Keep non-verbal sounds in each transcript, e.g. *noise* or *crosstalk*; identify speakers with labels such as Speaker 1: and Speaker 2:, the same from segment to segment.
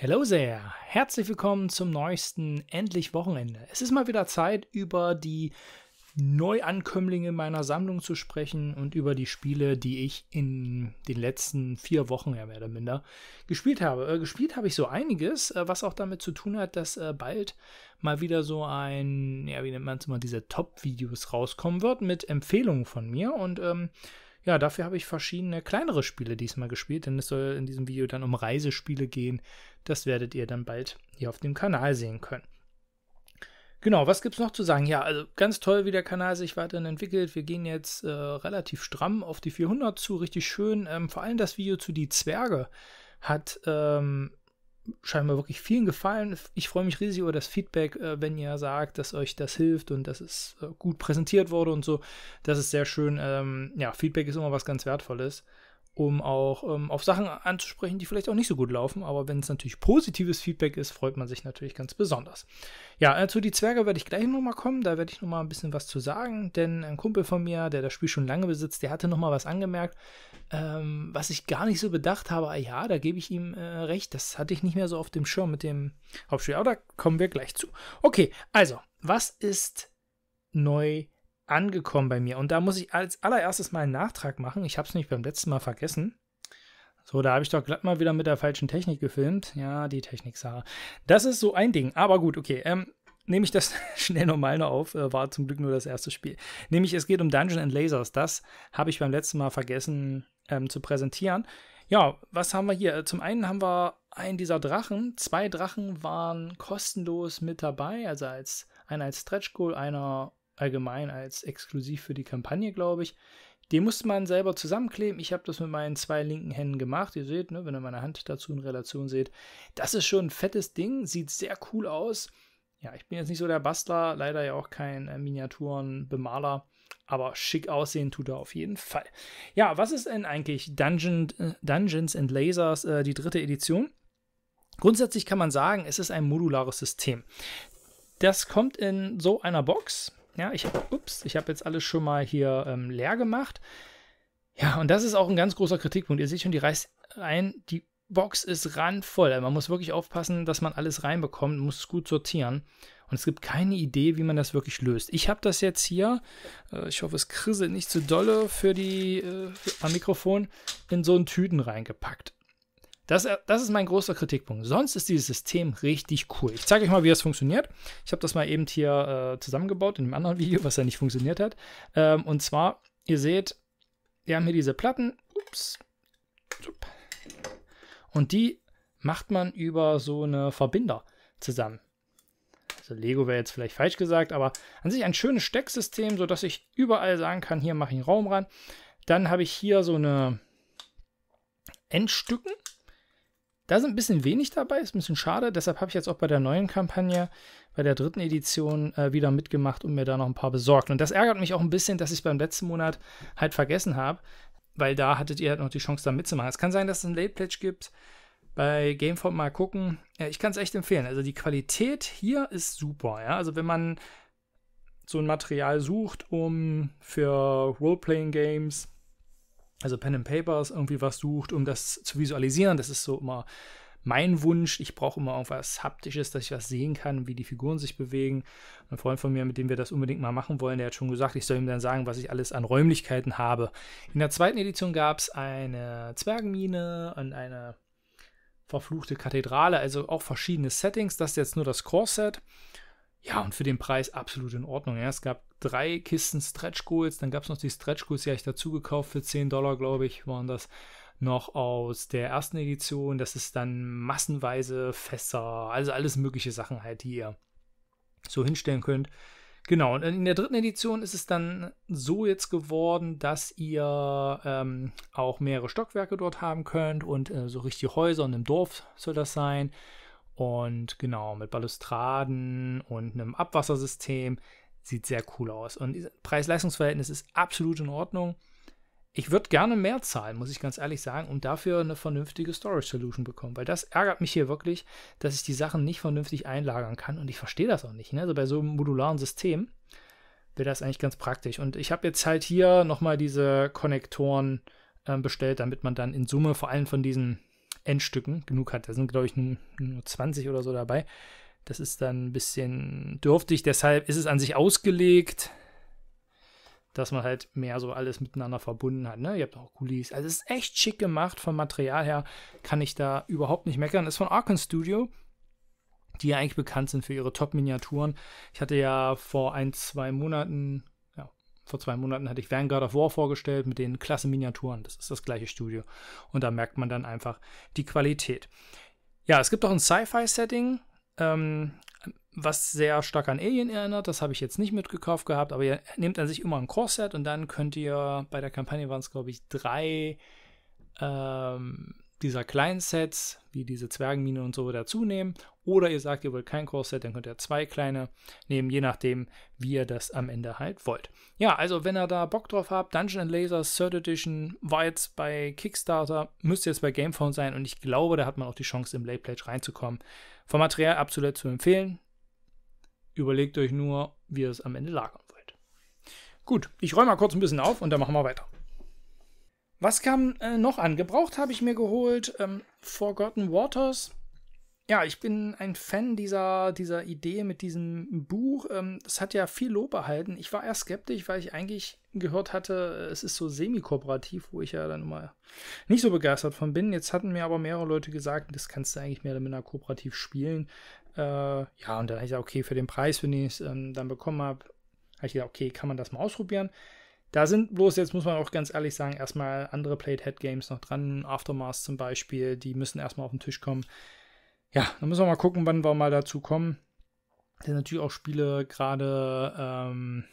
Speaker 1: Hello there, herzlich willkommen zum neuesten Endlich Wochenende. Es ist mal wieder Zeit, über die Neuankömmlinge meiner Sammlung zu sprechen und über die Spiele, die ich in den letzten vier Wochen, ja mehr oder minder, gespielt habe. Äh, gespielt habe ich so einiges, äh, was auch damit zu tun hat, dass äh, bald mal wieder so ein, ja, wie nennt man es immer, diese Top-Videos rauskommen wird mit Empfehlungen von mir und ähm, ja, dafür habe ich verschiedene kleinere Spiele diesmal gespielt, denn es soll in diesem Video dann um Reisespiele gehen. Das werdet ihr dann bald hier auf dem Kanal sehen können. Genau, was gibt es noch zu sagen? Ja, also ganz toll, wie der Kanal sich weiterhin entwickelt. Wir gehen jetzt äh, relativ stramm auf die 400 zu, richtig schön. Ähm, vor allem das Video zu die Zwerge hat ähm, scheinbar wirklich vielen gefallen. Ich freue mich riesig über das Feedback, äh, wenn ihr sagt, dass euch das hilft und dass es äh, gut präsentiert wurde und so. Das ist sehr schön. Ähm, ja, Feedback ist immer was ganz Wertvolles um auch ähm, auf Sachen anzusprechen, die vielleicht auch nicht so gut laufen. Aber wenn es natürlich positives Feedback ist, freut man sich natürlich ganz besonders. Ja, äh, zu die Zwerge werde ich gleich nochmal kommen. Da werde ich nochmal ein bisschen was zu sagen, denn ein Kumpel von mir, der das Spiel schon lange besitzt, der hatte nochmal was angemerkt, ähm, was ich gar nicht so bedacht habe. Ah ja, da gebe ich ihm äh, recht. Das hatte ich nicht mehr so auf dem Schirm mit dem Hauptspiel. Aber da kommen wir gleich zu. Okay, also, was ist neu? angekommen bei mir. Und da muss ich als allererstes mal einen Nachtrag machen. Ich habe es nicht beim letzten Mal vergessen. So, da habe ich doch glatt mal wieder mit der falschen Technik gefilmt. Ja, die Technik, Sarah. Das ist so ein Ding. Aber gut, okay. Ähm, nehme ich das *laughs* schnell nochmal noch auf. Äh, war zum Glück nur das erste Spiel. Nämlich, es geht um Dungeon and Lasers. Das habe ich beim letzten Mal vergessen ähm, zu präsentieren. Ja, was haben wir hier? Äh, zum einen haben wir einen dieser Drachen. Zwei Drachen waren kostenlos mit dabei, also als einer als Stretch Goal, einer allgemein als exklusiv für die Kampagne, glaube ich. Den musste man selber zusammenkleben. Ich habe das mit meinen zwei linken Händen gemacht. Ihr seht, ne, wenn ihr meine Hand dazu in Relation seht, das ist schon ein fettes Ding. Sieht sehr cool aus. Ja, ich bin jetzt nicht so der Bastler, leider ja auch kein äh, Miniaturenbemaler, aber schick aussehen tut er auf jeden Fall. Ja, was ist denn eigentlich Dungeon, äh, Dungeons and Lasers, äh, die dritte Edition? Grundsätzlich kann man sagen, es ist ein modulares System. Das kommt in so einer Box ja, ich habe, ups, ich habe jetzt alles schon mal hier ähm, leer gemacht. Ja, und das ist auch ein ganz großer Kritikpunkt. Ihr seht schon, die reißt rein, die Box ist randvoll. Also man muss wirklich aufpassen, dass man alles reinbekommt, muss es gut sortieren. Und es gibt keine Idee, wie man das wirklich löst. Ich habe das jetzt hier, äh, ich hoffe, es kriselt nicht zu dolle für die äh, am Mikrofon, in so einen Tüten reingepackt. Das, äh, das ist mein großer Kritikpunkt. Sonst ist dieses System richtig cool. Ich zeige euch mal, wie das funktioniert. Ich habe das mal eben hier äh, zusammengebaut in einem anderen *laughs* Video, was ja nicht funktioniert hat. Ähm, und zwar, ihr seht, wir haben hier diese Platten. Ups. Und die macht man über so eine Verbinder zusammen. Also Lego wäre jetzt vielleicht falsch gesagt, aber an sich ein schönes Stecksystem, sodass ich überall sagen kann, hier mache ich einen Raum ran. Dann habe ich hier so eine Endstücken da sind ein bisschen wenig dabei, ist ein bisschen schade. Deshalb habe ich jetzt auch bei der neuen Kampagne, bei der dritten Edition äh, wieder mitgemacht und mir da noch ein paar besorgt. Und das ärgert mich auch ein bisschen, dass ich beim letzten Monat halt vergessen habe, weil da hattet ihr halt noch die Chance, da mitzumachen. Es kann sein, dass es ein Late Pledge gibt. Bei Gameform mal gucken. Ja, ich kann es echt empfehlen. Also die Qualität hier ist super. Ja? Also wenn man so ein Material sucht, um für Role-Playing-Games also Pen and Papers, irgendwie was sucht, um das zu visualisieren. Das ist so immer mein Wunsch. Ich brauche immer irgendwas Haptisches, dass ich was sehen kann, wie die Figuren sich bewegen. Ein Freund von mir, mit dem wir das unbedingt mal machen wollen, der hat schon gesagt, ich soll ihm dann sagen, was ich alles an Räumlichkeiten habe. In der zweiten Edition gab es eine Zwergenmine und eine verfluchte Kathedrale, also auch verschiedene Settings. Das ist jetzt nur das Core-Set. Ja, und für den Preis absolut in Ordnung. Ja. Es gab drei Kisten Stretch Goals, dann gab es noch die Stretch Goals, die habe ich dazu gekauft für 10 Dollar, glaube ich, waren das noch aus der ersten Edition. Das ist dann massenweise Fässer, also alles mögliche Sachen halt, die ihr so hinstellen könnt. Genau, und in der dritten Edition ist es dann so jetzt geworden, dass ihr ähm, auch mehrere Stockwerke dort haben könnt und äh, so richtige Häuser und im Dorf soll das sein. Und genau, mit Balustraden und einem Abwassersystem. Sieht sehr cool aus. Und Preis-Leistungs-Verhältnis ist absolut in Ordnung. Ich würde gerne mehr zahlen, muss ich ganz ehrlich sagen, um dafür eine vernünftige Storage Solution bekommen. Weil das ärgert mich hier wirklich, dass ich die Sachen nicht vernünftig einlagern kann. Und ich verstehe das auch nicht. Ne? Also bei so einem modularen System wäre das eigentlich ganz praktisch. Und ich habe jetzt halt hier nochmal diese Konnektoren äh, bestellt, damit man dann in Summe vor allem von diesen Endstücken genug hat. Da sind, glaube ich, nur, nur 20 oder so dabei. Das ist dann ein bisschen dürftig. Deshalb ist es an sich ausgelegt, dass man halt mehr so alles miteinander verbunden hat. Ne? Ihr habt auch Kulis. Also es ist echt schick gemacht. Vom Material her kann ich da überhaupt nicht meckern. Ist von Arkan Studio, die ja eigentlich bekannt sind für ihre Top-Miniaturen. Ich hatte ja vor ein, zwei Monaten vor zwei Monaten hatte ich Vanguard of War vorgestellt mit den klasse Miniaturen. Das ist das gleiche Studio. Und da merkt man dann einfach die Qualität. Ja, es gibt auch ein Sci-Fi-Setting, ähm, was sehr stark an Alien erinnert. Das habe ich jetzt nicht mitgekauft gehabt, aber ihr nehmt an sich immer ein Core-Set und dann könnt ihr, bei der Kampagne waren es, glaube ich, drei ähm, dieser kleinen Sets, wie diese Zwergenmine und so, dazu nehmen. Oder ihr sagt, ihr wollt kein Core-Set, dann könnt ihr zwei kleine nehmen, je nachdem, wie ihr das am Ende halt wollt. Ja, also wenn ihr da Bock drauf habt, Dungeon Lasers Third Edition war jetzt bei Kickstarter, müsst ihr jetzt bei Gamephone sein und ich glaube, da hat man auch die Chance, im Late Pledge reinzukommen. Vom Material absolut zu empfehlen. Überlegt euch nur, wie ihr es am Ende lagern wollt. Gut, ich räume mal kurz ein bisschen auf und dann machen wir weiter. Was kam äh, noch an? Gebraucht habe ich mir geholt ähm, Forgotten Waters. Ja, ich bin ein Fan dieser, dieser Idee mit diesem Buch. Ähm, hat ja viel Lob erhalten. Ich war eher skeptisch, weil ich eigentlich gehört hatte, äh, es ist so semi-kooperativ, wo ich ja dann mal nicht so begeistert von bin. Jetzt hatten mir aber mehrere Leute gesagt, das kannst du eigentlich mehr oder minder kooperativ spielen. Äh, ja, und dann habe ich gesagt, okay, für den Preis, wenn ich es ähm, dann bekommen habe, habe ich gedacht, okay, kann man das mal ausprobieren. Da sind bloß, jetzt muss man auch ganz ehrlich sagen, erstmal andere Played Head games noch dran. Aftermath zum Beispiel, die müssen erstmal auf den Tisch kommen. Ja, dann müssen wir mal gucken, wann wir mal dazu kommen. Das sind natürlich auch Spiele gerade, ähm,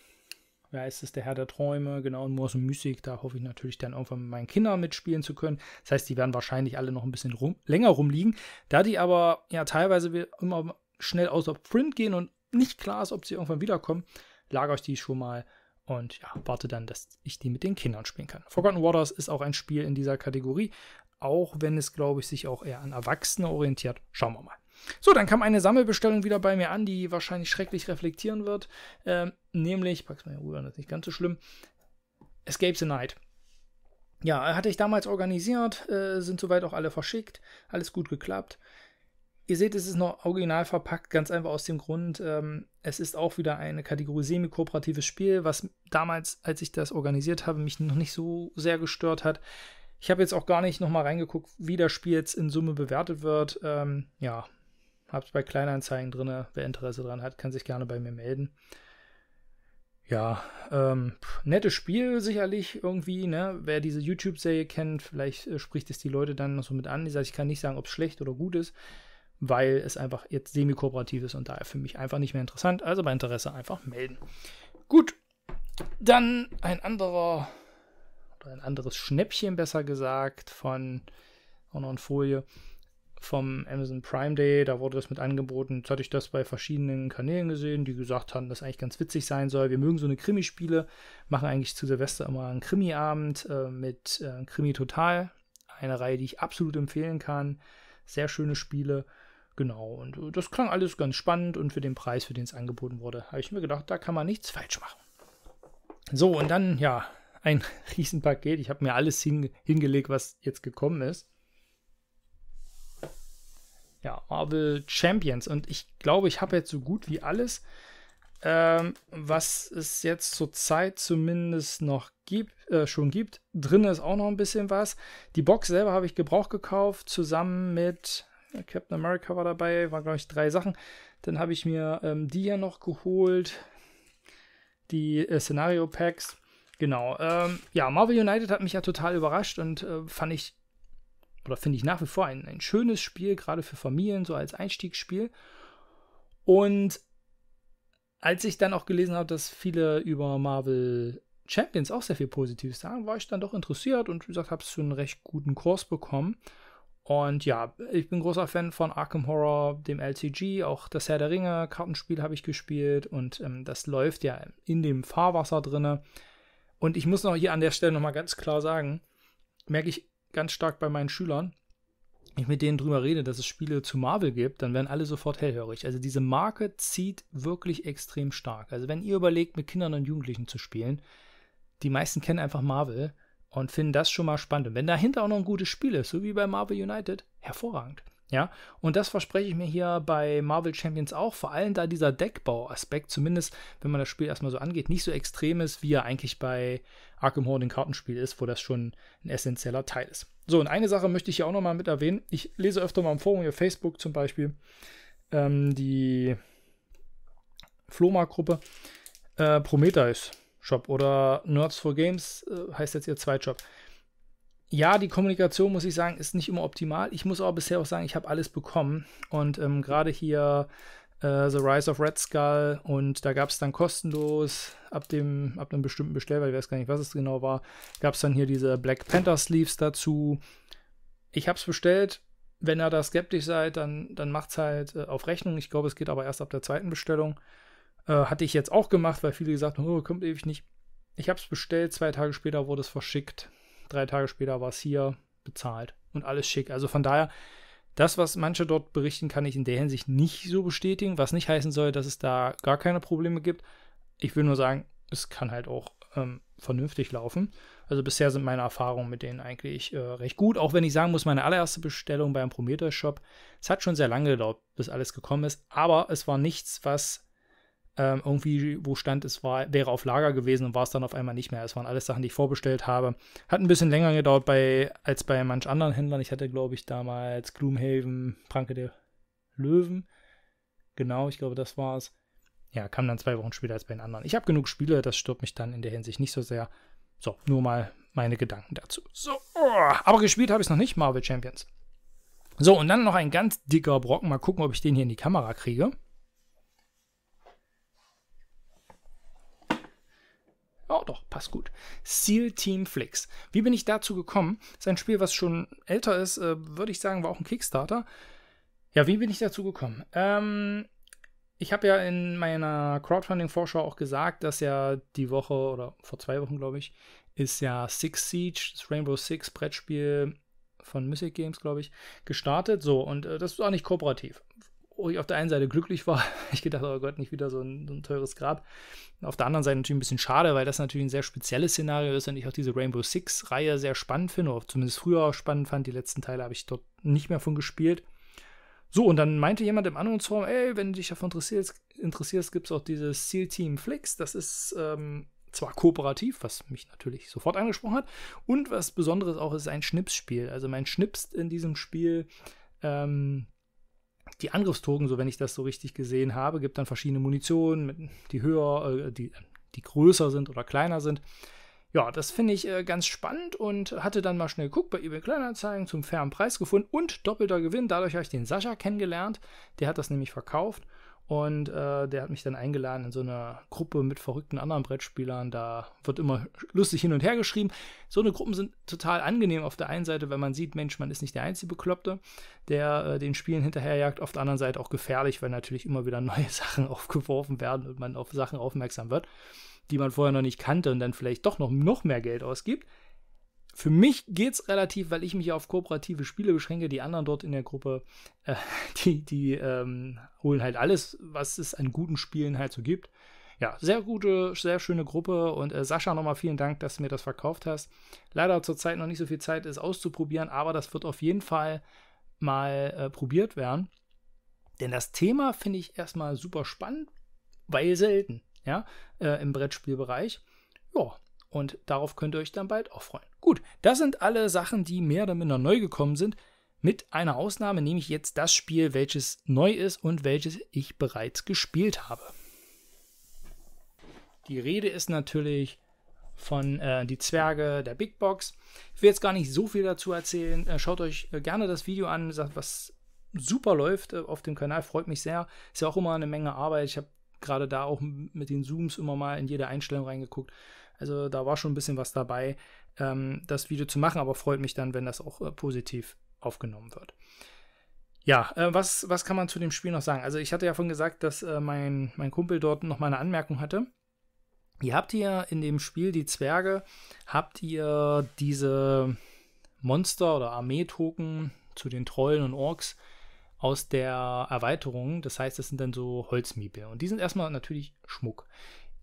Speaker 1: wer ist es, der Herr der Träume, genau, und Morse und Music, da hoffe ich natürlich dann irgendwann mit meinen Kindern mitspielen zu können. Das heißt, die werden wahrscheinlich alle noch ein bisschen rum, länger rumliegen. Da die aber ja teilweise immer schnell außer Print gehen und nicht klar ist, ob sie irgendwann wiederkommen, lagere ich die schon mal und ja, warte dann, dass ich die mit den Kindern spielen kann. Forgotten Waters ist auch ein Spiel in dieser Kategorie, auch wenn es, glaube ich, sich auch eher an Erwachsene orientiert. Schauen wir mal. So, dann kam eine Sammelbestellung wieder bei mir an, die wahrscheinlich schrecklich reflektieren wird. Ähm, nämlich, pack's mal hier rüber, das ist nicht ganz so schlimm. Escape the Night. Ja, hatte ich damals organisiert, äh, sind soweit auch alle verschickt, alles gut geklappt. Ihr seht, es ist noch original verpackt, ganz einfach aus dem Grund, ähm, es ist auch wieder eine Kategorie semi-kooperatives Spiel, was damals, als ich das organisiert habe, mich noch nicht so sehr gestört hat. Ich habe jetzt auch gar nicht nochmal reingeguckt, wie das Spiel jetzt in Summe bewertet wird. Ähm, ja, habe es bei Kleinanzeigen drin. Wer Interesse daran hat, kann sich gerne bei mir melden. Ja, ähm, pff, nettes Spiel sicherlich irgendwie, ne? Wer diese YouTube-Serie kennt, vielleicht äh, spricht es die Leute dann noch so mit an. Ich, sag, ich kann nicht sagen, ob es schlecht oder gut ist weil es einfach jetzt semi-kooperativ ist und daher für mich einfach nicht mehr interessant. Also bei Interesse einfach melden. Gut, dann ein anderer oder ein anderes Schnäppchen, besser gesagt, von auch noch eine Folie vom Amazon Prime Day. Da wurde das mit angeboten. Jetzt hatte ich das bei verschiedenen Kanälen gesehen, die gesagt haben, dass eigentlich ganz witzig sein soll. Wir mögen so eine Krimispiele, machen eigentlich zu Silvester immer einen Krimiabend äh, mit äh, Krimi Total. Eine Reihe, die ich absolut empfehlen kann. Sehr schöne Spiele Genau, und äh, das klang alles ganz spannend und für den Preis, für den es angeboten wurde, habe ich mir gedacht, da kann man nichts falsch machen. So, und dann, ja, ein *laughs* Riesenpaket. Ich habe mir alles hin, hingelegt, was jetzt gekommen ist. Ja, Marvel Champions. Und ich glaube, ich habe jetzt so gut wie alles, ähm, was es jetzt zurzeit zumindest noch gibt, äh, schon gibt. Drin ist auch noch ein bisschen was. Die Box selber habe ich Gebrauch gekauft, zusammen mit Captain America war dabei, waren glaube ich drei Sachen. Dann habe ich mir ähm, die ja noch geholt, die äh, Szenario Packs. Genau. Ähm, ja, Marvel United hat mich ja total überrascht und äh, fand ich, oder finde ich nach wie vor ein, ein schönes Spiel, gerade für Familien, so als Einstiegsspiel. Und als ich dann auch gelesen habe, dass viele über Marvel Champions auch sehr viel Positives sagen, war ich dann doch interessiert und wie gesagt, habe es für einen recht guten Kurs bekommen. Und ja, ich bin großer Fan von Arkham Horror, dem LCG, auch das Herr der Ringe Kartenspiel habe ich gespielt und ähm, das läuft ja in dem Fahrwasser drinne. Und ich muss noch hier an der Stelle nochmal ganz klar sagen, merke ich ganz stark bei meinen Schülern, wenn ich mit denen drüber rede, dass es Spiele zu Marvel gibt, dann werden alle sofort hellhörig. Also diese Marke zieht wirklich extrem stark. Also wenn ihr überlegt, mit Kindern und Jugendlichen zu spielen, die meisten kennen einfach Marvel und finden das schon mal spannend. Und wenn dahinter auch noch ein gutes Spiel ist, so wie bei Marvel United, hervorragend. Ja, und das verspreche ich mir hier bei Marvel Champions auch, vor allem da dieser Deckbau-Aspekt, zumindest wenn man das Spiel erstmal so angeht, nicht so extrem ist, wie er eigentlich bei Arkham Horror ein Kartenspiel ist, wo das schon ein essentieller Teil ist. So, und eine Sache möchte ich hier auch nochmal mit erwähnen. Ich lese öfter mal im Forum hier Facebook zum Beispiel ähm, die Flohmarktgruppe äh, Prometheus Shop oder Nerds for Games äh, heißt jetzt ihr Zweitshop. Ja, die Kommunikation, muss ich sagen, ist nicht immer optimal. Ich muss aber bisher auch sagen, ich habe alles bekommen. Und ähm, gerade hier äh, The Rise of Red Skull und da gab es dann kostenlos ab dem ab einem bestimmten Bestell, weil ich weiß gar nicht, was es genau war, gab es dann hier diese Black Panther Sleeves dazu. Ich habe es bestellt. Wenn ihr da skeptisch seid, dann, dann macht es halt äh, auf Rechnung. Ich glaube, es geht aber erst ab der zweiten Bestellung. Äh, hatte ich jetzt auch gemacht, weil viele gesagt haben, oh, kommt ewig nicht. Ich habe es bestellt, zwei Tage später wurde es verschickt, drei Tage später war es hier bezahlt und alles schick. Also von daher, das, was manche dort berichten, kann ich in der Hinsicht nicht so bestätigen, was nicht heißen soll, dass es da gar keine Probleme gibt. Ich will nur sagen, es kann halt auch ähm, vernünftig laufen. Also bisher sind meine Erfahrungen mit denen eigentlich äh, recht gut, auch wenn ich sagen muss, meine allererste Bestellung beim Prometheus Shop, es hat schon sehr lange gedauert, bis alles gekommen ist, aber es war nichts, was ähm, irgendwie, wo stand, es war, wäre auf Lager gewesen und war es dann auf einmal nicht mehr. Es waren alles Sachen, die ich vorbestellt habe. Hat ein bisschen länger gedauert bei, als bei manch anderen Händlern. Ich hatte, glaube ich, damals Gloomhaven, Pranke der Löwen. Genau, ich glaube, das war es. Ja, kam dann zwei Wochen später als bei den anderen. Ich habe genug Spiele, das stört mich dann in der Hinsicht nicht so sehr. So, nur mal meine Gedanken dazu. So, oh, aber gespielt habe ich es noch nicht, Marvel Champions. So, und dann noch ein ganz dicker Brocken. Mal gucken, ob ich den hier in die Kamera kriege. Ja, doch, passt gut. SEAL Team Flix. Wie bin ich dazu gekommen? Das ist ein Spiel, was schon älter ist, äh, würde ich sagen, war auch ein Kickstarter. Ja, wie bin ich dazu gekommen? Ähm, ich habe ja in meiner Crowdfunding-Vorschau auch gesagt, dass ja die Woche oder vor zwei Wochen, glaube ich, ist ja Six Siege, das Rainbow Six Brettspiel von Mystic Games, glaube ich, gestartet. So, und äh, das ist auch nicht kooperativ wo ich auf der einen Seite glücklich war. *laughs* Ich gedacht, oh Gott, nicht wieder so ein, so ein teures Grab. auf der anderen Seite natürlich ein bisschen schade, weil das natürlich ein sehr spezielles Szenario ist und ich auch diese Rainbow Six-Reihe sehr spannend finde, oder zumindest früher auch spannend fand. Die letzten Teile habe ich dort nicht mehr von gespielt. So, und dann meinte jemand im anderen ey, wenn du dich davon interessierst, interessierst gibt es auch dieses Seal Team Flix. Das ist ähm, zwar kooperativ, was mich natürlich sofort angesprochen hat, und was Besonderes auch ist ein Schnipsspiel. Also man schnipst in diesem Spiel ähm, die Angriffstoken, so wenn ich das so richtig gesehen habe, gibt dann verschiedene Munitionen, die höher, äh, die, die größer sind oder kleiner sind. Ja, das finde ich äh, ganz spannend und hatte dann mal schnell geguckt bei eBay Kleinanzeigen zum fairen Preis gefunden und doppelter Gewinn. Dadurch habe ich den Sascha kennengelernt. Der hat das nämlich verkauft und äh, der hat mich dann eingeladen in so eine Gruppe mit verrückten anderen Brettspielern. Da wird immer lustig hin und her geschrieben. So eine Gruppen sind total angenehm auf der einen Seite, weil man sieht, Mensch, man ist nicht der einzige Bekloppte, der äh, den Spielen hinterherjagt. Auf der anderen Seite auch gefährlich, weil natürlich immer wieder neue *laughs* Sachen aufgeworfen werden und man auf Sachen aufmerksam wird, die man vorher noch nicht kannte und dann vielleicht doch noch, noch mehr Geld ausgibt. Für mich geht es relativ, weil ich mich auf kooperative Spiele beschränke. Die anderen dort in der Gruppe, äh, *laughs* die, die ähm, holen halt alles, was es an guten Spielen halt so gibt. Ja, sehr gute, sehr schöne Gruppe und äh, Sascha nochmal vielen Dank, dass du mir das verkauft hast. Leider zurzeit noch nicht so viel Zeit, es auszuprobieren, aber das wird auf jeden Fall mal äh, probiert werden. Denn das Thema finde ich erstmal super spannend, weil selten, ja, äh, im Brettspielbereich. Ja, und darauf könnt ihr euch dann bald auch freuen. Gut, das sind alle Sachen, die mehr oder minder neu gekommen sind. Mit einer Ausnahme nehme ich jetzt das Spiel, welches neu ist und welches ich bereits gespielt habe. Die Rede ist natürlich von äh, Die Zwerge der Big Box. Ich will jetzt gar nicht so viel dazu erzählen. Äh, schaut euch äh, gerne das Video an, was super läuft äh, auf dem Kanal, freut mich sehr. Ist ja auch immer eine Menge Arbeit. Ich habe gerade da auch mit den Zooms immer mal in jede Einstellung reingeguckt. Also da war schon ein bisschen was dabei ähm, das Video zu machen, aber freut mich dann, wenn das auch äh, positiv aufgenommen wird. Ja, äh, was, was kann man zu dem Spiel noch sagen? Also ich hatte ja schon gesagt, dass äh, mein, mein Kumpel dort noch mal eine Anmerkung hatte. Ihr habt hier in dem Spiel die Zwerge, habt ihr diese Monster- oder Armeetoken zu den Trollen und Orks aus der Erweiterung. Das heißt, das sind dann so Holzmiebel. Und die sind erstmal natürlich Schmuck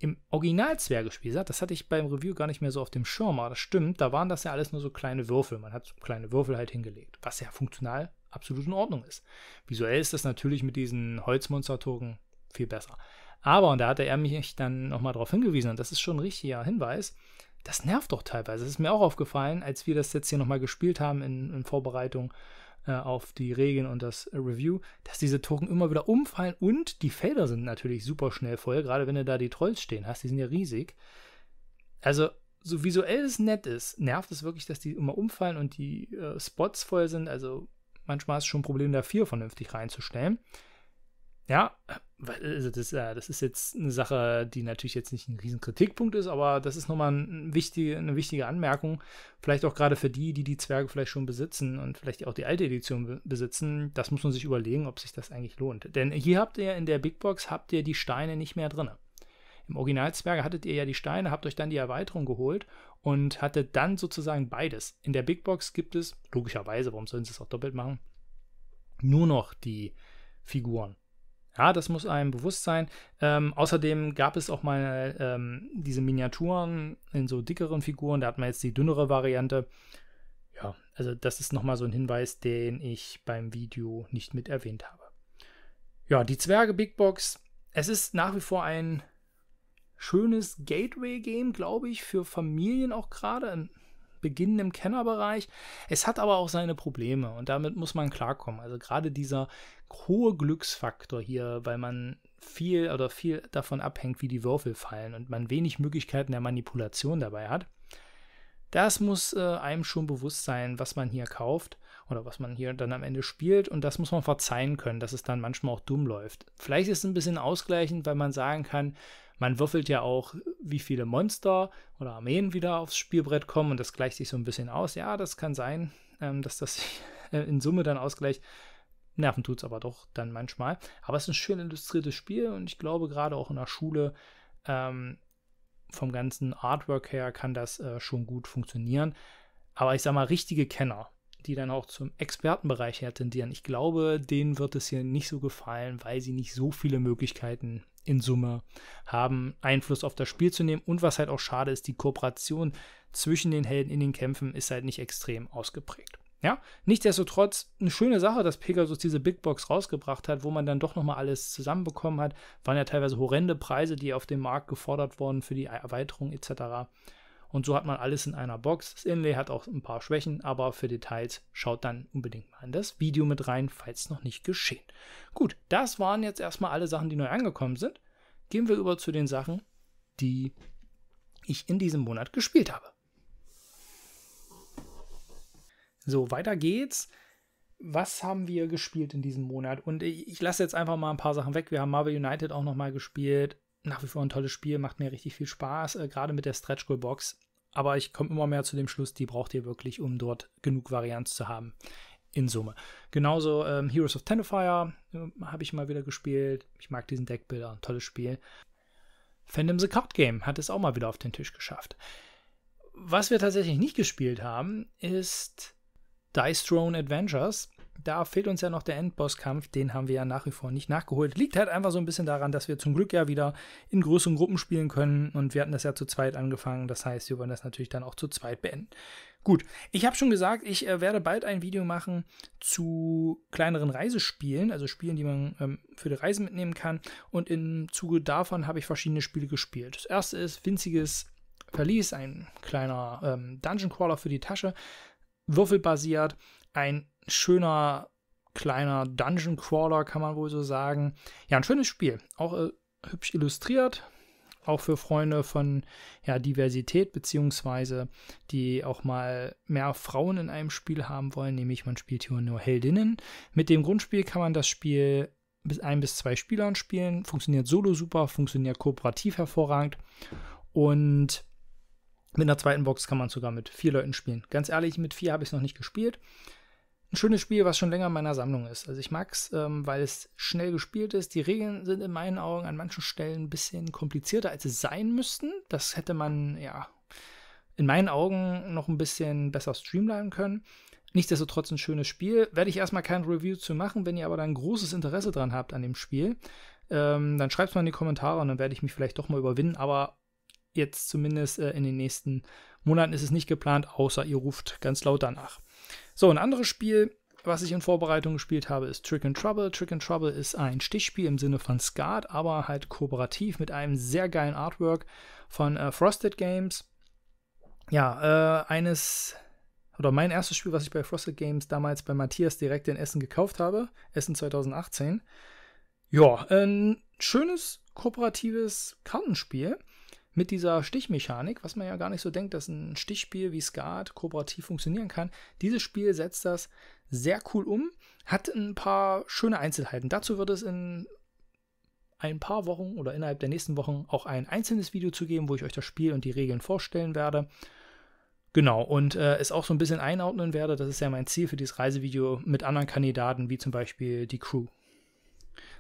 Speaker 1: im Original-Zwergespiel sagt, das hatte ich beim Review gar nicht mehr so auf dem Schirm, aber das stimmt, da waren das ja alles nur so kleine Würfel. Man hat so kleine Würfel halt hingelegt, was ja funktional absolut in Ordnung ist. Visuell ist das natürlich mit diesen Holzmonster-Token viel besser. Aber, und da hatte er mich dann nochmal darauf hingewiesen, und das ist schon ein richtiger Hinweis, das nervt doch teilweise. Das ist mir auch aufgefallen, als wir das jetzt hier nochmal gespielt haben in, in Vorbereitung äh, auf die Regeln und das äh, Review, dass diese Token immer wieder umfallen und die Felder sind natürlich super schnell voll, gerade wenn du da die Trolls stehen hast, die sind ja riesig. Also, so visuell es nett ist, nervt es wirklich, dass die immer umfallen und die äh, Spots voll sind. Also, manchmal ist es schon ein Problem, da vier vernünftig reinzustellen. Ja, also das, äh, das, ist jetzt eine Sache, die natürlich jetzt nicht ein riesen Kritikpunkt ist, aber das ist nochmal ein wichtige, eine wichtige Anmerkung, vielleicht auch gerade für die, die die Zwerge vielleicht schon besitzen und vielleicht auch die alte Edition besitzen. Das muss man sich überlegen, ob sich das eigentlich lohnt. Denn hier habt ihr in der Big Box habt ihr die Steine nicht mehr drin. Im Originalzwerge hattet ihr ja die Steine, habt euch dann die Erweiterung geholt und hattet dann sozusagen beides. In der Big Box gibt es, logischerweise, warum sollen sie es auch doppelt machen, nur noch die Figuren. Ja, das muss einem bewusst sein. Ähm, außerdem gab es auch mal ähm, diese Miniaturen in so dickeren Figuren. Da hat man jetzt die dünnere Variante. Ja, also das ist nochmal so ein Hinweis, den ich beim Video nicht mit erwähnt habe. Ja, die Zwerge Big Box. Es ist nach wie vor ein schönes Gateway-Game, glaube ich, für Familien auch gerade. Ein Beginn im Kennerbereich. Es hat aber auch seine Probleme und damit muss man klarkommen. Also gerade dieser hohe Glücksfaktor hier, weil man viel oder viel davon abhängt, wie die Würfel fallen und man wenig Möglichkeiten der Manipulation dabei hat. Das muss äh, einem schon bewusst sein, was man hier kauft oder was man hier dann am Ende spielt. Und das muss man verzeihen können, dass es dann manchmal auch dumm läuft. Vielleicht ist es ein bisschen ausgleichend, weil man sagen kann, man würfelt ja auch, wie viele Monster oder Armeen wieder aufs Spielbrett kommen und das gleicht sich so ein bisschen aus. Ja, das kann sein, ähm, dass das *laughs* äh, in Summe dann ausgleicht. Nerven tut es aber doch dann manchmal. Aber es ist ein schön illustriertes Spiel und ich glaube, gerade auch in der Schule ähm, vom ganzen Artwork her kann das äh, schon gut funktionieren. Aber ich sage mal, richtige Kenner, die dann auch zum Expertenbereich her tendieren, ich glaube, denen wird es hier nicht so gefallen, weil sie nicht so viele Möglichkeiten in Summe haben Einfluss auf das Spiel zu nehmen. Und was halt auch schade ist, die Kooperation zwischen den Helden in den Kämpfen ist halt nicht extrem ausgeprägt. Ja, nichtsdestotrotz eine schöne Sache, dass Pegasus diese Big Box rausgebracht hat, wo man dann doch nochmal alles zusammenbekommen hat. Waren ja teilweise horrende Preise, die auf dem Markt gefordert wurden für die Erweiterung etc. Und so hat man alles in einer Box. Das Inlay hat auch ein paar Schwächen, aber für Details schaut dann unbedingt mal in das Video mit rein, falls noch nicht geschehen. Gut, das waren jetzt erstmal alle Sachen, die neu angekommen sind. Gehen wir über zu den Sachen, die ich in diesem Monat gespielt habe. So, weiter geht's. Was haben wir gespielt in diesem Monat? Und ich, ich lasse jetzt einfach mal ein paar Sachen weg. Wir haben Marvel United auch nochmal gespielt nach wie vor ein tolles Spiel, macht mir richtig viel Spaß, äh, gerade mit der Stretch Goal Box. Aber ich komme immer mehr zu dem Schluss, die braucht ihr wirklich, um dort genug Varianz zu haben. In Summe. Genauso ähm, Heroes of Tennifier äh, habe ich mal wieder gespielt. Ich mag diesen Deckbilder, tolles Spiel. Phantom the Card Game hat es auch mal wieder auf den Tisch geschafft. Was wir tatsächlich nicht gespielt haben, ist Dice Throne Adventures da fehlt uns ja noch der Endbosskampf, den haben wir ja nach wie vor nicht nachgeholt. Liegt halt einfach so ein bisschen daran, dass wir zum Glück ja wieder in größeren Gruppen spielen können und wir hatten das ja zu zweit angefangen. Das heißt, wir wollen das natürlich dann auch zu zweit beenden. Gut, ich habe schon gesagt, ich äh, werde bald ein Video machen zu kleineren Reisespielen, also Spielen, die man ähm, für die Reise mitnehmen kann. Und im Zuge davon habe ich verschiedene Spiele gespielt. Das erste ist winziges Verlies, ein kleiner ähm, Dungeon Crawler für die Tasche, würfelbasiert, ein schöner kleiner Dungeon Crawler, kann man wohl so sagen. Ja, ein schönes Spiel. Auch äh, hübsch illustriert. Auch für Freunde von ja, Diversität, beziehungsweise die auch mal mehr Frauen in einem Spiel haben wollen, nämlich man spielt hier nur Heldinnen. Mit dem Grundspiel kann man das Spiel bis ein bis zwei Spielern spielen. Funktioniert solo super, funktioniert kooperativ hervorragend. Und mit einer zweiten Box kann man sogar mit vier Leuten spielen. Ganz ehrlich, mit vier habe ich es noch nicht gespielt ein schönes Spiel, was schon länger in meiner Sammlung ist. Also ich mag es, ähm, weil es schnell gespielt ist. Die Regeln sind in meinen Augen an manchen Stellen ein bisschen komplizierter, als sie sein müssten. Das hätte man, ja, in meinen Augen noch ein bisschen besser streamlinen können. Nichtsdestotrotz ein schönes Spiel. Werde ich erstmal kein Review zu machen. Wenn ihr aber da ein großes Interesse dran habt an dem Spiel, ähm, dann schreibt es mal in die Kommentare und dann werde ich mich vielleicht doch mal überwinden. Aber jetzt zumindest äh, in den nächsten Monaten ist es nicht geplant, außer ihr ruft ganz laut danach. So, ein anderes Spiel, was ich in Vorbereitung gespielt habe, ist Trick and Trouble. Trick and Trouble ist ein Stichspiel im Sinne von Skat, aber halt kooperativ mit einem sehr geilen Artwork von äh, Frosted Games. Ja, äh, eines oder mein erstes Spiel, was ich bei Frosted Games damals bei Matthias direkt in Essen gekauft habe, Essen 2018. Ja, ein schönes kooperatives Kartenspiel mit dieser Stichmechanik, was man ja gar nicht so denkt, dass ein Stichspiel wie Skat kooperativ funktionieren kann. Dieses Spiel setzt das sehr cool um, hat ein paar schöne Einzelheiten. Dazu wird es in ein paar Wochen oder innerhalb der nächsten Wochen auch ein einzelnes Video zu geben, wo ich euch das Spiel und die Regeln vorstellen werde. Genau, und äh, es auch so ein bisschen einordnen werde. Das ist ja mein Ziel für dieses Reisevideo mit anderen Kandidaten, wie zum Beispiel die Crew.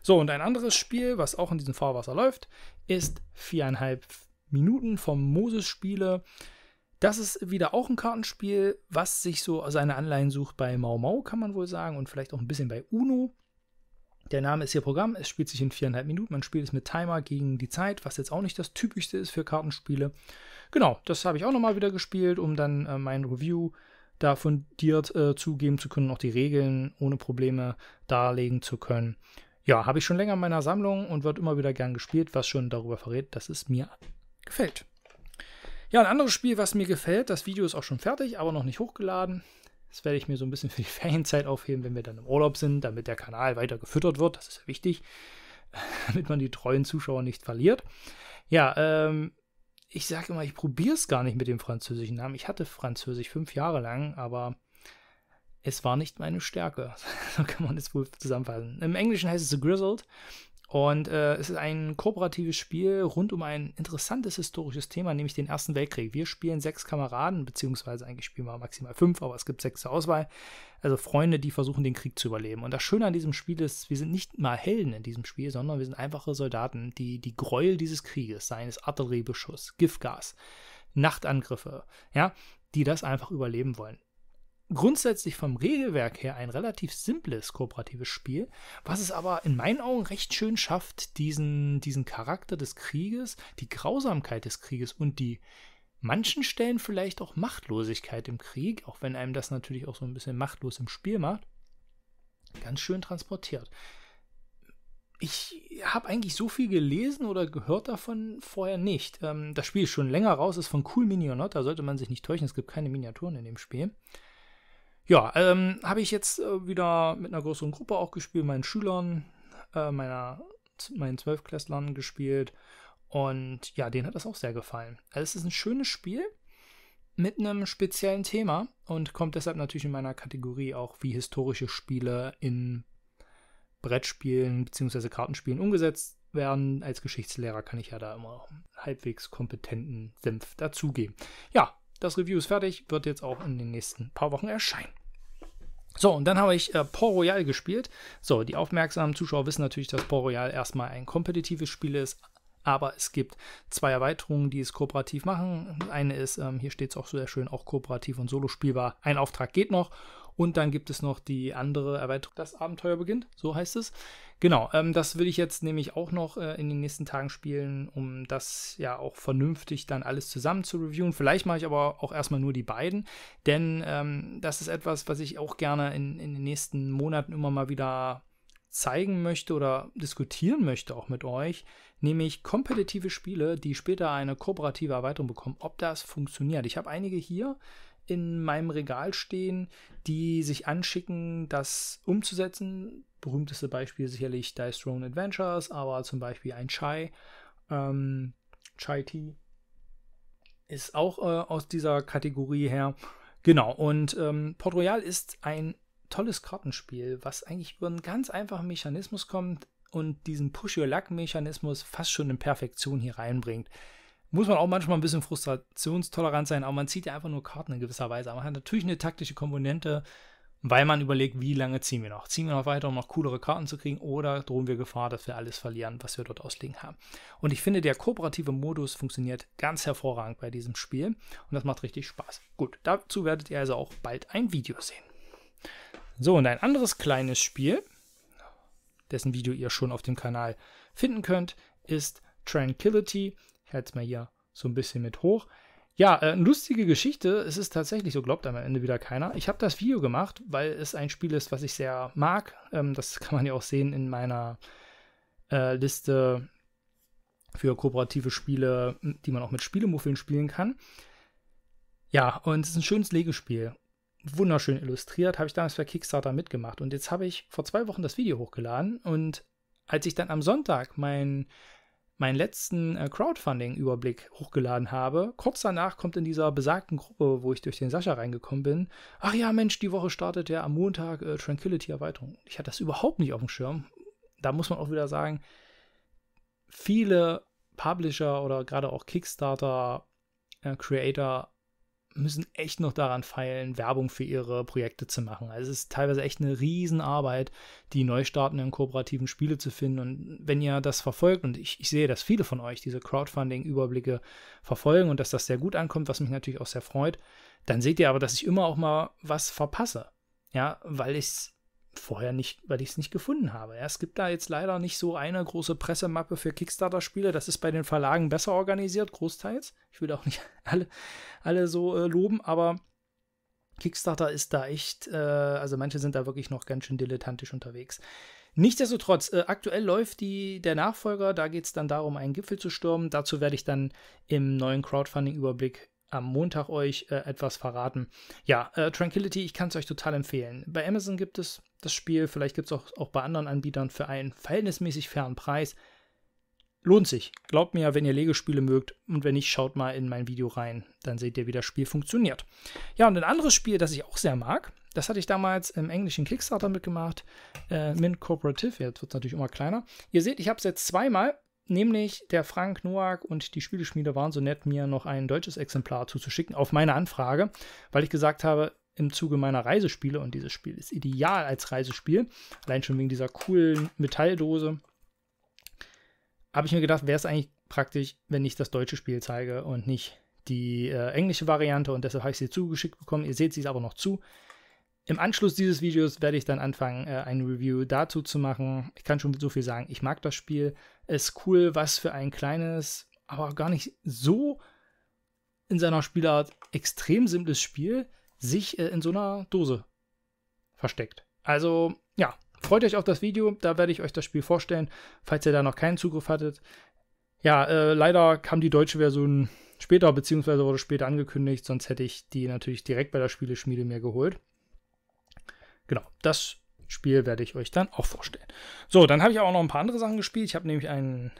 Speaker 1: So, und ein anderes Spiel, was auch in diesem Fahrwasser läuft, ist viereinhalb Minuten vom Moses spiele. Das ist wieder auch ein Kartenspiel, was sich so seine Anleihen sucht bei Mau Mau, kann man wohl sagen, und vielleicht auch ein bisschen bei Uno. Der Name ist hier Programm, es spielt sich in viereinhalb Minuten. Man spielt es mit Timer gegen die Zeit, was jetzt auch nicht das typischste ist für Kartenspiele. Genau, das habe ich auch nochmal wieder gespielt, um dann äh, mein Review da fundiert äh, zugeben zu können, auch die Regeln ohne Probleme darlegen zu können. Ja, habe ich schon länger in meiner Sammlung und wird immer wieder gern gespielt, was schon darüber verrät, dass es mir gefällt. Ja, ein anderes Spiel, was mir gefällt, das Video ist auch schon fertig, aber noch nicht hochgeladen. Das werde ich mir so ein bisschen für die *laughs* Ferienzeit aufheben, wenn wir dann im Urlaub sind, damit der Kanal weiter gefüttert wird. Das ist ja wichtig, *laughs* damit man die treuen Zuschauer nicht verliert. Ja, ähm, ich sage immer, ich probiere es gar nicht mit dem französischen Namen. Ich hatte Französisch fünf Jahre lang, aber es war nicht meine Stärke. *laughs* so kann man es wohl zusammenfassen. Im Englischen heißt es The Grizzled. Und äh, es ist ein kooperatives Spiel rund um ein interessantes historisches Thema, nämlich den Ersten Weltkrieg. Wir spielen sechs Kameraden, beziehungsweise eigentlich spielen wir maximal fünf, aber es gibt sechs zur Auswahl. Also Freunde, die versuchen, den Krieg zu überleben. Und das Schöne an diesem Spiel ist, wir sind nicht mal Helden in diesem Spiel, sondern wir sind einfache Soldaten, die die Gräuel dieses Krieges, seien es Artilleriebeschuss, Giftgas, Nachtangriffe, ja, die das einfach überleben wollen grundsätzlich vom Regelwerk her ein relativ simples kooperatives Spiel, was es aber in meinen Augen recht schön schafft, diesen, diesen Charakter des Krieges, die Grausamkeit des Krieges und die manchen Stellen vielleicht auch Machtlosigkeit im Krieg, auch wenn einem das natürlich auch so ein bisschen machtlos im Spiel macht, ganz schön transportiert. Ich habe eigentlich so viel gelesen oder gehört davon vorher nicht. Ähm, das Spiel ist schon länger raus, ist von Cool Mini or Not, da sollte man sich nicht täuschen, es gibt keine Miniaturen in dem Spiel. Ja, ähm, habe ich jetzt äh, wieder mit einer größeren Gruppe auch gespielt, meinen Schülern, äh, meiner, meinen Zwölfklässlern gespielt. Und ja, denen hat das auch sehr gefallen. Also es ist ein schönes Spiel mit einem speziellen Thema und kommt deshalb natürlich in meiner Kategorie auch wie historische Spiele in Brettspielen bzw. Kartenspielen umgesetzt werden. Als Geschichtslehrer kann ich ja da immer halbwegs kompetenten Senf dazugeben. Ja, das Review ist fertig, wird jetzt auch in den nächsten paar Wochen erscheinen. So, und dann habe ich äh, Port Royal gespielt. So, die aufmerksamen Zuschauer wissen natürlich, dass Port Royal erstmal ein kompetitives Spiel ist, aber es gibt zwei Erweiterungen, die es kooperativ machen. Eine ist, ähm, hier steht es auch sehr schön, auch kooperativ und solo spielbar. Ein Auftrag geht noch. Und dann gibt es noch die andere Erweiterung, das Abenteuer beginnt, so heißt es. Genau, ähm, das will ich jetzt nämlich auch noch äh, in den nächsten Tagen spielen, um das ja auch vernünftig dann alles zusammen zu reviewen. Vielleicht mache ich aber auch erstmal nur die beiden, denn ähm, das ist etwas, was ich auch gerne in, in den nächsten Monaten immer mal wieder zeigen möchte oder diskutieren möchte auch mit euch, nämlich kompetitive Spiele, die später eine kooperative Erweiterung bekommen, ob das funktioniert. Ich habe einige hier, in meinem Regal stehen, die sich anschicken, das umzusetzen. Berühmteste Beispiel sicherlich Dice Throne Adventures, aber zum Beispiel ein Chai, ähm, Chai Tea ist auch äh, aus dieser Kategorie her. Genau, und ähm, Port Royal ist ein tolles Kartenspiel, was eigentlich über einen ganz einfachen Mechanismus kommt und diesen Push-Your-Luck-Mechanismus fast schon in Perfektion hier reinbringt muss man auch manchmal ein bisschen frustrationstolerant sein, aber man zieht ja einfach nur Karten in gewisser Weise. Aber man hat natürlich eine taktische Komponente, weil man überlegt, wie lange ziehen wir noch? Ziehen wir noch weiter, um noch coolere Karten zu kriegen, oder drohen wir Gefahr, dass wir alles verlieren, was wir dort auslegen haben? Und ich finde, der kooperative Modus funktioniert ganz hervorragend bei diesem Spiel und das macht richtig Spaß. Gut, dazu werdet ihr also auch bald ein Video sehen. So, und ein anderes kleines Spiel, dessen Video ihr schon auf dem Kanal finden könnt, ist Tranquility Hält's mal hier so ein bisschen mit hoch. Ja, äh, lustige Geschichte. Es ist tatsächlich so, glaubt am Ende wieder keiner. Ich habe das Video gemacht, weil es ein Spiel ist, was ich sehr mag. Ähm, das *laughs* kann man ja auch sehen in meiner äh, Liste für kooperative Spiele, die man auch mit Spielemuffeln spielen kann. Ja, und es ist ein schönes Legespiel. Wunderschön illustriert, habe ich damals bei Kickstarter mitgemacht. Und jetzt habe ich vor zwei Wochen das Video hochgeladen. Und als ich dann am Sonntag mein meinen letzten äh, Crowdfunding-Überblick hochgeladen habe. Kurz danach kommt in dieser besagten Gruppe, wo ich durch den Sascha reingekommen bin, ach ja, Mensch, die Woche startet ja am Montag äh, Tranquility-Erweiterung. Ich hatte das überhaupt nicht auf dem Schirm. Da muss man auch wieder sagen, viele Publisher oder gerade auch Kickstarter-Creator äh, müssen echt noch daran feilen, Werbung für ihre Projekte zu machen. Also es ist teilweise echt eine Riesenarbeit, die neu startenden kooperativen Spiele zu finden. Und wenn ihr das verfolgt, und ich, ich sehe, dass viele von euch diese Crowdfunding-Überblicke verfolgen und dass das sehr gut ankommt, was mich natürlich auch sehr freut, dann seht ihr aber, dass ich immer auch mal was verpasse. Ja, weil ich es vorher nicht, weil ich es nicht gefunden habe. Ja, es gibt da jetzt leider nicht so eine große Pressemappe für Kickstarter-Spiele. Das ist bei den Verlagen besser organisiert, großteils. Ich will auch nicht *laughs* alle, alle so äh, loben, aber Kickstarter ist da echt, äh, also manche sind da wirklich noch ganz schön dilettantisch unterwegs. Nichtsdestotrotz, äh, aktuell läuft die, der Nachfolger, da geht es dann darum, einen Gipfel zu stürmen. Dazu werde ich dann im neuen Crowdfunding-Überblick am Montag euch äh, etwas verraten. Ja, äh, Tranquility, ich kann es euch total empfehlen. Bei Amazon gibt es das Spiel. Vielleicht gibt es auch, auch bei anderen Anbietern für einen verhältnismäßig fairen Preis. Lohnt sich. Glaubt mir, wenn ihr Legespiele mögt und wenn nicht, schaut mal in mein Video rein. Dann seht ihr, wie das Spiel funktioniert. Ja, und ein anderes Spiel, das ich auch sehr mag, das hatte ich damals im englischen Kickstarter mitgemacht. Äh, Mint Cooperative, jetzt wird es natürlich immer kleiner. Ihr seht, ich habe es jetzt zweimal. Nämlich der Frank Noack und die Spieleschmiede waren so nett, mir noch ein deutsches Exemplar zuzuschicken auf meine Anfrage, weil ich gesagt habe, im Zuge meiner Reisespiele und dieses Spiel ist ideal als Reisespiel, allein schon wegen dieser coolen Metalldose, habe ich mir gedacht, wäre es eigentlich praktisch, wenn ich das deutsche Spiel zeige und nicht die äh, englische Variante und deshalb habe ich sie zugeschickt bekommen. Ihr seht sie ist aber noch zu. Im Anschluss dieses Videos werde ich dann anfangen, äh, ein Review dazu zu machen. Ich kann schon so viel sagen. Ich mag das Spiel. Es ist cool, was für ein kleines, aber gar nicht so in seiner Spielart extrem simples Spiel sich äh, in so einer Dose versteckt. Also ja, freut euch auf das Video, da werde ich euch das Spiel vorstellen, falls ihr da noch keinen Zugriff hattet. Ja, äh, leider kam die deutsche Version später, beziehungsweise wurde später angekündigt, sonst hätte ich die natürlich direkt bei der Spieleschmiede mir geholt. Genau, das Spiel werde ich euch dann auch vorstellen. So, dann habe ich auch noch ein paar andere Sachen gespielt. Ich habe nämlich einen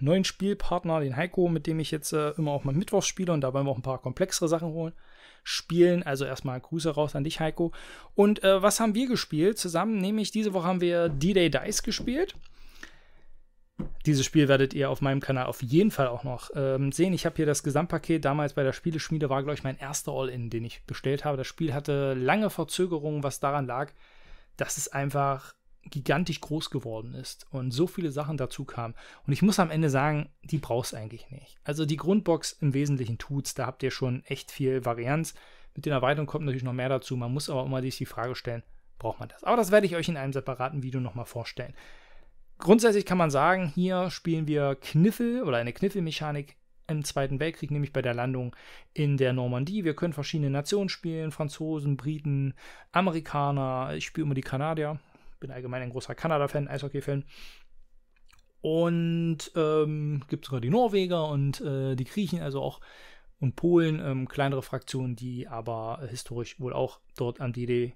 Speaker 1: neuen Spielpartner, den Heiko, mit dem ich jetzt äh, immer auch mal Mittwochs spiele und dabei auch ein paar komplexere Sachen holen, spielen. Also erstmal Grüße raus an dich, Heiko. Und äh, was haben wir gespielt zusammen? Nämlich diese Woche haben wir D-Day Dice gespielt. Dieses Spiel werdet ihr auf meinem Kanal auf jeden Fall auch noch ähm, sehen. Ich habe hier das Gesamtpaket. Damals bei der Spieleschmiede war, glaube ich, mein erster All-In, den ich bestellt habe. Das Spiel hatte lange Verzögerungen, was daran lag, dass es einfach gigantisch groß geworden ist und so viele Sachen dazu kamen. Und ich muss am Ende sagen, die brauchst eigentlich nicht. Also die Grundbox im Wesentlichen tut's, da habt ihr schon echt viel Varianz. Mit den Erweiterungen kommt natürlich noch mehr dazu. Man muss aber immer sich die Frage stellen, braucht man das? Aber das werde ich euch in einem separaten Video nochmal vorstellen. Grundsätzlich kann man sagen, hier spielen wir Kniffel oder eine Kniffelmechanik im Zweiten Weltkrieg, nämlich bei der Landung in der Normandie. Wir können verschiedene Nationen spielen, Franzosen, Briten, Amerikaner, ich spiele immer die Kanadier, bin allgemein ein großer Kanada-Fan, Eishockey-Fan. Und ähm, gibt sogar die Norweger und äh, die Griechen, also auch und Polen, ähm, kleinere Fraktionen, die aber historisch wohl auch dort am DD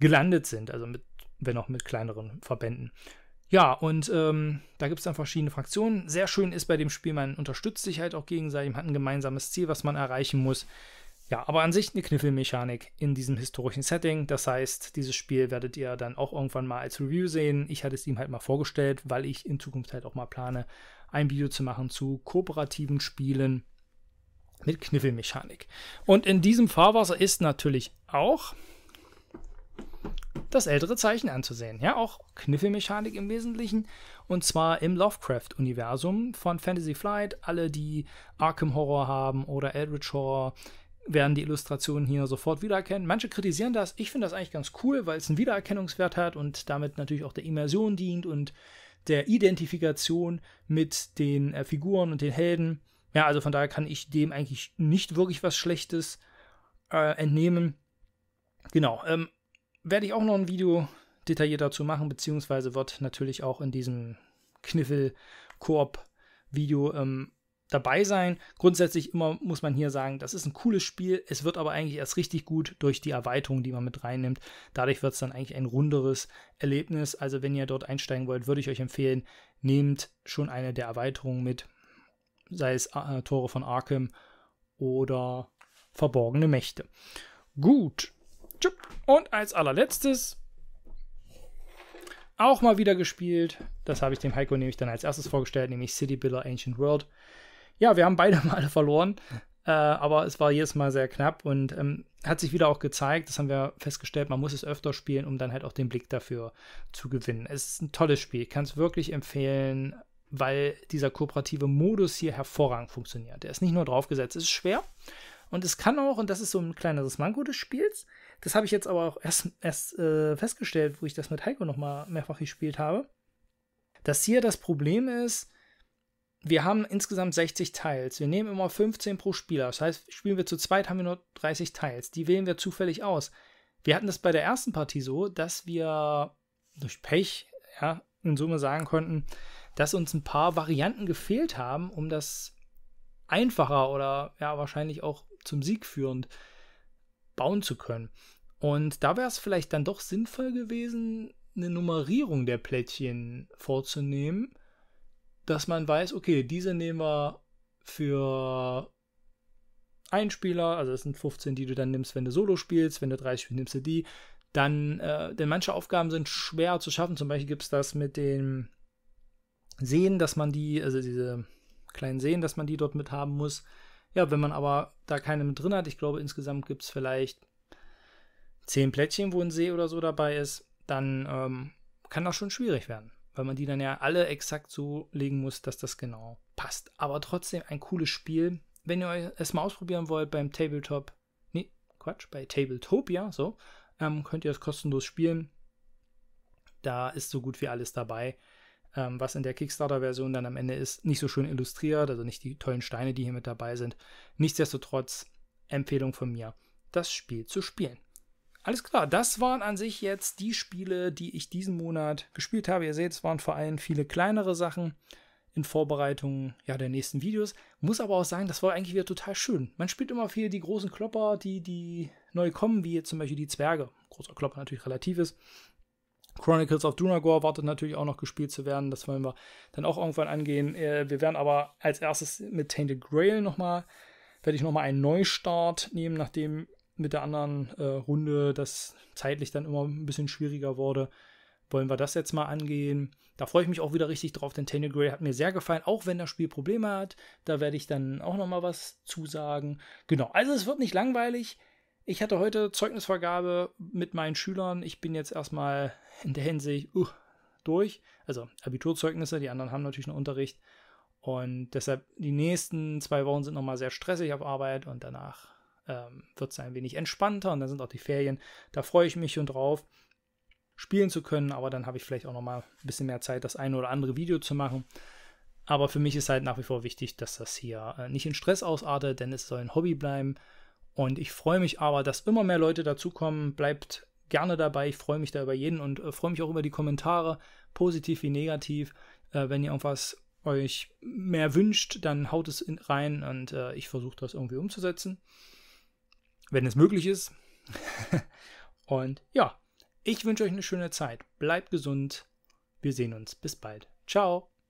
Speaker 1: gelandet sind, also mit, wenn auch mit kleineren Verbänden. Ja, und ähm, da gibt es dann verschiedene Fraktionen. Sehr schön ist bei dem Spiel, man unterstützt sich halt auch gegenseitig, man hat ein gemeinsames Ziel, was man erreichen muss. Ja, aber an sich eine Kniffelmechanik in diesem historischen Setting. Das heißt, dieses Spiel werdet ihr dann auch irgendwann mal als Review sehen. Ich hatte es ihm halt mal vorgestellt, weil ich in Zukunft halt auch mal plane, ein Video zu machen zu kooperativen Spielen mit Kniffelmechanik. Und in diesem Fahrwasser ist natürlich auch das ältere Zeichen anzusehen. Ja, auch Kniffelmechanik im Wesentlichen. Und zwar im Lovecraft-Universum von Fantasy Flight. Alle, die Arkham Horror haben oder Eldritch Horror, werden die Illustrationen hier sofort wiedererkennen. Manche kritisieren das. Ich finde das eigentlich ganz cool, weil es einen Wiedererkennungswert hat und damit natürlich auch der Immersion dient und der Identifikation mit den äh, Figuren und den Helden. Ja, also von daher kann ich dem eigentlich nicht wirklich was Schlechtes äh, entnehmen. Genau. Ähm, werde ich auch noch ein Video detailliert dazu machen, beziehungsweise wird natürlich auch in diesem Kniffel-Koop-Video ähm, dabei sein. Grundsätzlich immer muss man hier sagen, das ist ein cooles Spiel. Es wird aber eigentlich erst richtig gut durch die Erweiterung, die man mit reinnimmt. Dadurch wird es dann eigentlich ein runderes Erlebnis. Also wenn ihr dort einsteigen wollt, würde ich euch empfehlen, nehmt schon eine der Erweiterungen mit, sei es äh, Tore von Arkham oder verborgene Mächte. Gut. Und als allerletztes auch mal wieder gespielt. Das habe ich dem Heiko nämlich dann als erstes vorgestellt, nämlich City Builder Ancient World ja, wir haben beide *laughs* mal verloren, äh, aber es war jedes Mal sehr knapp und ähm, hat sich wieder auch gezeigt, das haben wir festgestellt, man muss es öfter spielen, um dann halt auch den Blick dafür zu gewinnen. Es ist ein tolles Spiel, kann es wirklich empfehlen, weil dieser kooperative Modus hier hervorragend funktioniert. Der ist nicht nur draufgesetzt, es ist schwer und es kann auch, und das ist so ein kleineres Manko des Spiels, das habe ich jetzt aber auch erst, erst äh, festgestellt, wo ich das mit Heiko nochmal mehrfach gespielt habe, dass hier das Problem ist, wir haben insgesamt 60 Teils. Wir nehmen immer 15 pro Spieler. Das heißt, spielen wir zu zweit, haben wir nur 30 Teils. Die wählen wir zufällig aus. Wir hatten das bei der ersten Partie so, dass wir durch Pech ja, in Summe sagen konnten, dass uns ein paar Varianten gefehlt haben, um das einfacher oder ja wahrscheinlich auch zum Sieg führend bauen zu können. Und da wäre es vielleicht dann doch sinnvoll gewesen, eine Nummerierung der Plättchen vorzunehmen dass man weiß, okay, diese nehmen wir für einen Spieler, also es sind 15, die du dann nimmst, wenn du Solo spielst, wenn du 30 spielst, nimmst du die. Dann, äh, denn manche Aufgaben sind schwer zu schaffen. Zum Beispiel gibt es das mit den Seen, dass man die, also diese kleinen Seen, dass man die dort mit haben muss. Ja, wenn man aber da keine mit drin hat, ich glaube, insgesamt gibt es vielleicht 10 Plättchen, wo ein See oder so dabei ist, dann ähm, kann das schon schwierig werden weil man die dann ja alle exakt so legen muss, dass das genau passt. Aber trotzdem ein cooles Spiel. Wenn ihr es mal ausprobieren wollt beim Tabletop, nee, Quatsch, bei Tabletopia, so, ähm, könnt ihr es kostenlos spielen. Da ist so gut wie alles dabei ähm, was in der Kickstarter-Version dann am Ende ist, nicht so schön illustriert, also nicht die tollen Steine, die hier mit dabei sind. Nichtsdestotrotz, Empfehlung von mir, das Spiel zu spielen. Alles klar, das waren an sich jetzt die Spiele, die ich diesen Monat gespielt habe. Ihr seht, es waren vor allem viele kleinere Sachen in Vorbereitung ja, der nächsten Videos. Muss aber auch sagen, das war eigentlich wieder total schön. Man spielt immer viel die großen Klopper, die, die neu kommen, wie zum Beispiel die Zwerge. Großer Klopper natürlich relativ ist. Chronicles of Dunagor wartet natürlich auch noch gespielt zu werden. Das wollen wir dann auch irgendwann angehen. Äh, wir werden aber als erstes mit Tainted Grail nochmal, werde ich nochmal einen Neustart nehmen, nachdem mit der anderen äh, Runde das zeitlich dann immer ein bisschen schwieriger wurde, wollen wir das jetzt mal angehen. Da freue ich mich auch wieder richtig drauf, denn Tanya Gray hat mir sehr gefallen, auch wenn das Spiel Probleme hat. Da werde ich dann auch nochmal was zusagen. Genau, also es wird nicht langweilig. Ich hatte heute Zeugnisvergabe mit meinen Schülern. Ich bin jetzt erstmal in der Hinsicht uh, durch. Also Abiturzeugnisse, die anderen haben natürlich einen Unterricht. Und deshalb die nächsten zwei Wochen sind nochmal sehr stressig auf Arbeit und danach ähm, wird es ein wenig entspannter und dann sind auch die Ferien. Da freue ich mich schon drauf, spielen zu können, aber dann habe ich vielleicht auch noch mal ein bisschen mehr Zeit, das eine oder andere Video zu machen. Aber für mich ist halt nach wie vor wichtig, dass das hier äh, nicht in Stress ausartet, denn es soll ein Hobby bleiben. Und ich freue mich aber, dass immer mehr Leute dazukommen. Bleibt gerne dabei. Ich freue mich da über jeden und äh, freue mich auch über die Kommentare, positiv wie negativ. Äh, wenn ihr irgendwas euch mehr wünscht, dann haut es rein und äh, ich versuche das irgendwie umzusetzen wenn es möglich ist. *laughs* Und ja, ich wünsche euch eine schöne Zeit. Bleibt gesund. Wir sehen uns. Bis bald. Ciao.